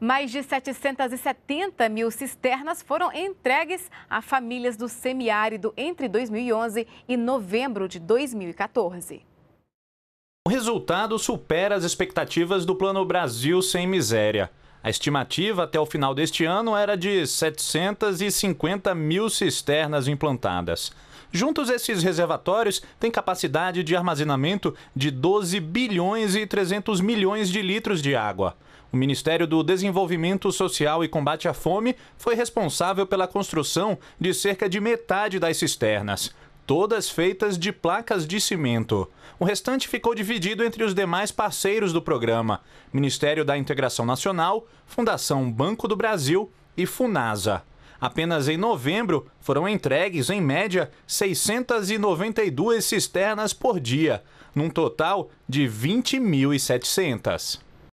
Mais de 770 mil cisternas foram entregues a famílias do semiárido entre 2011 e novembro de 2014. O resultado supera as expectativas do Plano Brasil Sem Miséria. A estimativa até o final deste ano era de 750 mil cisternas implantadas. Juntos, esses reservatórios têm capacidade de armazenamento de 12 bilhões e 300 milhões de litros de água. O Ministério do Desenvolvimento Social e Combate à Fome foi responsável pela construção de cerca de metade das cisternas todas feitas de placas de cimento. O restante ficou dividido entre os demais parceiros do programa: Ministério da Integração Nacional, Fundação Banco do Brasil e Funasa. Apenas em novembro foram entregues, em média, 692 cisternas por dia, num total de 20.700.